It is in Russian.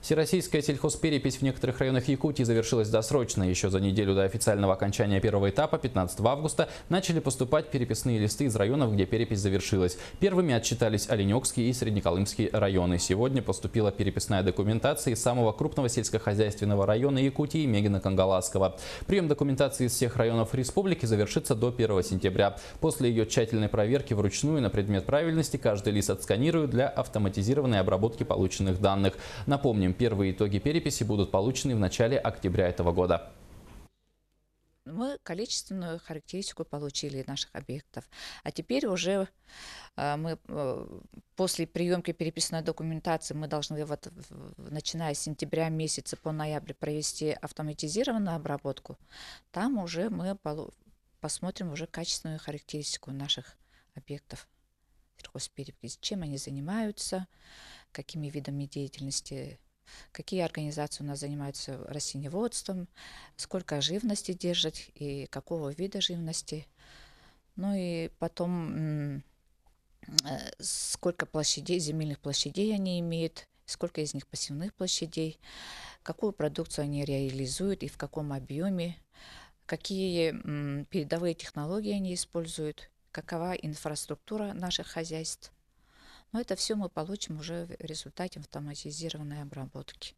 Всероссийская сельхозперепись в некоторых районах Якутии завершилась досрочно. Еще за неделю до официального окончания первого этапа, 15 августа, начали поступать переписные листы из районов, где перепись завершилась. Первыми отчитались Оленёкский и Среднеколымский районы. Сегодня поступила переписная документация из самого крупного сельскохозяйственного района Якутии Мегина-Кангаласского. Прием документации из всех районов республики завершится до 1 сентября. После ее тщательной проверки вручную на предмет правильности каждый лист отсканируют для автоматизированной обработки полученных данных. Напомню, Напомним, первые итоги переписи будут получены в начале октября этого года. Мы количественную характеристику получили наших объектов. А теперь уже э, мы э, после приемки переписной документации мы должны вот начиная с сентября месяца по ноябрь провести автоматизированную обработку. Там уже мы посмотрим уже качественную характеристику наших объектов сельхозпереписи, чем они занимаются, какими видами деятельности какие организации у нас занимаются растеневодством, сколько живности держат и какого вида живности. Ну и потом э, сколько площадей, земельных площадей они имеют, сколько из них пассивных площадей, какую продукцию они реализуют и в каком объеме, какие передовые технологии они используют, какова инфраструктура наших хозяйств – но это все мы получим уже в результате автоматизированной обработки.